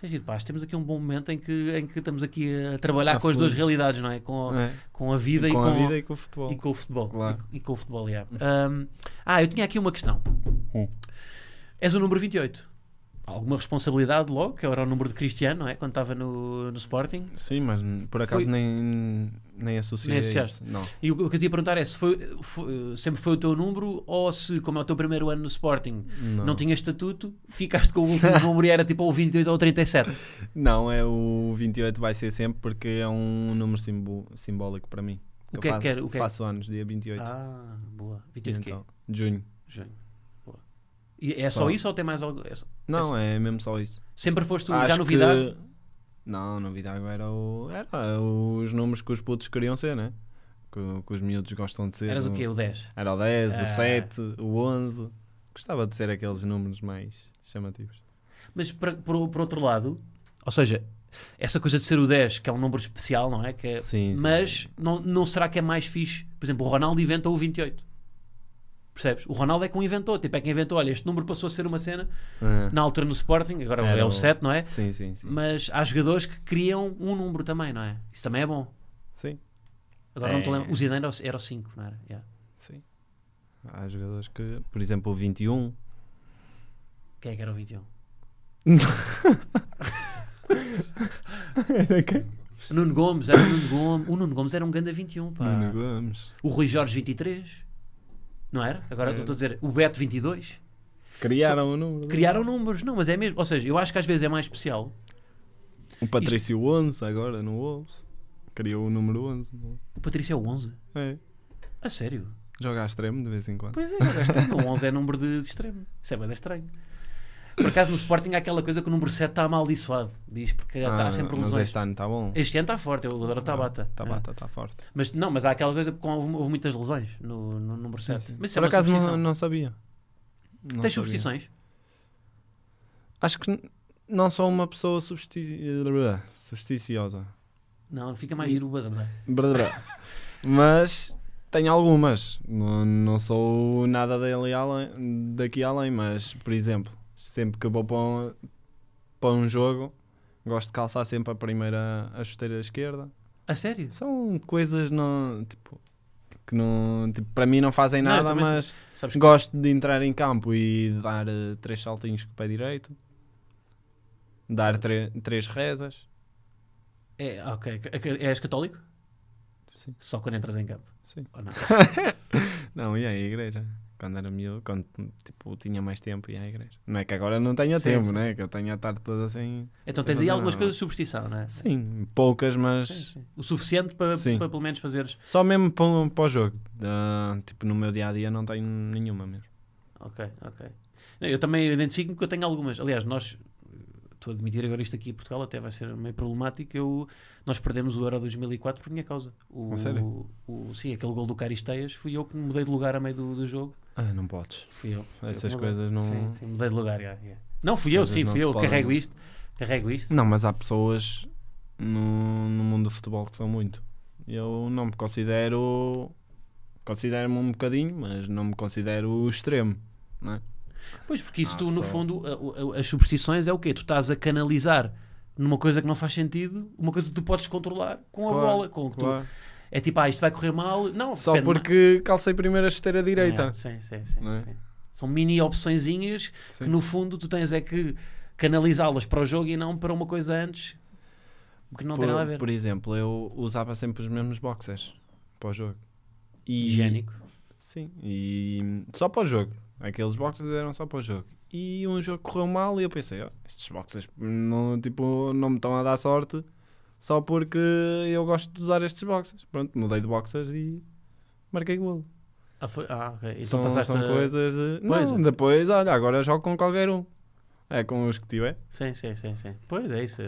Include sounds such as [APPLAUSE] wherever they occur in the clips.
Tem giro, pá, temos aqui um bom momento em que, em que estamos aqui a trabalhar a com as duas realidades, não é? Com, é. com a vida e, e com, a vida e com o futebol. E com o futebol, claro. e, e, com o futebol yeah. um, ah, eu tinha aqui uma questão. Hum. És o número 28 alguma responsabilidade logo, que era o número de Cristiano, não é? Quando estava no, no Sporting. Sim, mas por acaso foi... nem, nem associei nem associaste. Não. E o, o, que eu te ia perguntar é se foi, foi, sempre foi o teu número ou se, como é o teu primeiro ano no Sporting, não, não tinha estatuto, ficaste com o último [LAUGHS] número e era tipo o 28 ou o 37. Não, é o 28 vai ser sempre porque é um número simbólico para mim. O é que, é, faço, que era, o que faço é? anos, dia 28. Ah, boa. 28 então, de quê? Junho. Junho. E é só, só, isso ou tem mais algo? É só, não, é, é, mesmo só isso. Sempre foste Acho já novidade? Que... Não, novidade era, o... era é os números que os putos queriam ser, né? Que, que os miúdos gostam de ser. Eras o quê? O 10? Era o 10, ah. o 7, o 11. Gostava de ser aqueles números mais chamativos. Mas por, por, por outro lado, ou seja, essa coisa de ser o 10, que é um número especial, não é? Que é... Sim, sim, Mas Não, não será que é mais fixe? Por exemplo, o Ronaldo inventa o 28. Percebes? O Ronaldo é que o inventou. Tipo, é que inventou. Olha, este número passou a ser uma cena é. na altura no Sporting. Agora é o 7, não é? Sim, sim, sim. Mas há jogadores que criam um número também, não é? Isso também é bom. Sim. Agora é. não te é. lembro. O Zidane era o 5, não era? Yeah. Sim. Há jogadores que, por exemplo, o 21. Quem é que era o 21? [LAUGHS] era quem? Nuno Gomes, era o Nuno Gomes. O Nuno Gomes era um ganda 21, pá. Nuno Gomes. O Rui Jorge 23. Não era? Agora estou a dizer o Beto 22. Criaram Só, números. Né? Criaram números, não, mas é mesmo. Ou seja, eu acho que às vezes é mais especial. O Patrício Isto... 11 agora no Wolves. Criou o número 11. É? O Patrício é o 11? É. A sério? Joga a extremo de vez em quando. Pois é, joga a extremo. o 11 é número de extremo. Isso é bem estranho. Por acaso no Sporting há aquela coisa que o número 7 está amaldiçoado. Diz, porque ah, há sempre lesões. Mas este ano está bom. Este ano está forte, eu adoro o tá Tabata. Tabata está é. forte. Mas não, mas há aquela coisa que houve, houve muitas lesões no, no número 7. Mas é Por é acaso não, não, sabia. Não Tens substituições? Acho que não sou uma pessoa substi... substiciosa. Não, fica mais giro Mas tenho algumas. Não, não sou nada além, daqui além, mas, por exemplo, sempre que vou para um, para um jogo, gosto de calçar sempre a primeira a chuteira esquerda. A sério? São coisas não, tipo, que não, tipo, para mim não fazem não, nada, mas que... gosto de entrar em campo e dar uh, três saltinhos com o pé direito, dar três rezas. É, ok. És católico? Sim. Só quando entras em campo? Sim. Ou não? [LAUGHS] não, e aí, igreja? quando era miúdo, quando tipo, tinha mais tempo ia à igreja. Não é que agora não tenha sim, tempo, sim. né? Que eu tenho a tarde toda assim. Então tens aí algumas coisas de superstição, não é? Sim, poucas, mas. Sim, o suficiente para, para pelo menos fazeres. Só mesmo para, para o jogo. Uh, tipo, no meu dia a dia não tenho nenhuma mesmo. Ok, ok. Eu também identifico-me que eu tenho algumas. Aliás, nós estou a admitir agora isto aqui em Portugal, até vai ser meio problemático. Eu, nós perdemos o Euro 2004 por minha causa. O, sério? O, o, sim, aquele gol do Caristeias fui eu que mudei de lugar a meio do, do jogo. Ah, não podes. Fui eu. Essas eu coisas não. Sim, sim, mudei de lugar. Yeah, yeah. Não, fui eu, sim, fui eu. Podem... Carrego isto. Carrego isto. Não, mas há pessoas no, no mundo do futebol que são muito. Eu não me considero. Considero-me um bocadinho, mas não me considero o extremo. Não é? Pois, porque isso ah, tu, no fundo, a, a, as superstições é o quê? Tu estás a canalizar numa coisa que não faz sentido, uma coisa que tu podes controlar com claro, a bola, com claro. tu... É tipo, ah, isto vai correr mal. Não, só porque calcei primeiro a esteira direita. É, sim, sim, sim, é? sim, São mini opçõezinhas sim. que no fundo tu tens é que canalizá-las para o jogo e não para uma coisa antes que não por, tem nada a ver. Por exemplo, eu usava sempre os mesmos boxers para o jogo. E, Higiênico. Sim, e só para o jogo. Aqueles boxers eram só para o jogo. E um jogo correu mal e eu pensei, oh, estes boxers não, tipo, não me estão a dar sorte só porque eu gosto de usar estes boxers. Pronto, mudei de boxers e marquei golo. Ah, foi, ah ok. E são, passaste são coisas de... Pois. Não, depois, olha, agora jogo com qualquer um. É com os que tiver. Sim, sim, sim, sim. Pois é isso.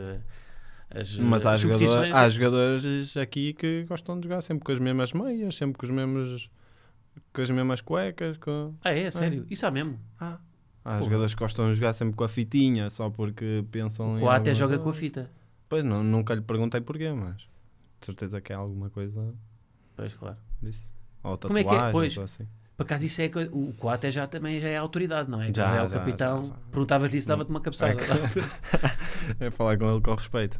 As, Mas há, jogador, há é- jogadores aqui que gostam de jogar sempre com as mesmas meias, sempre com os mesmos com as mesmas cuecas, com... Ah, é? é. Sério? Isso há mesmo? Ah. Há Pô. jogadores que gostam de jogar sempre com a fitinha, só porque pensam... O até joga coisa. com a fita. Pois, não, nunca lhe perguntei porquê, mas... De certeza que é alguma coisa... Pois, claro. Disso. Ou tatuagens, Como é que é? Pois, ou assim. Por acaso isso é o Coate já também já é autoridade, não é? Já, já é o capitão. Perguntavas-lhe isso, dava-te uma é cabeçada. É, que... [LAUGHS] é falar com ele com respeito.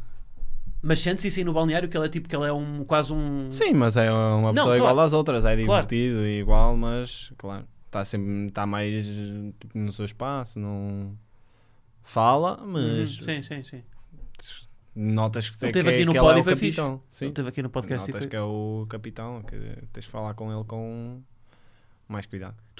Mas sente-se isso aí no balneário que ele é tipo que ela é um quase um. Sim, mas é uma pessoa não, igual claro. às outras, é divertido claro. igual, mas claro, está sempre está mais tipo, no seu espaço, não fala, uhum, mas sim, sim, sim. Notas que é teve que, é aqui no pódio é e foi capitão. fixe. Sim. teve aqui no podcast Notas e foi... que é o capitão, que tens de falar com ele com mais cuidado. Tu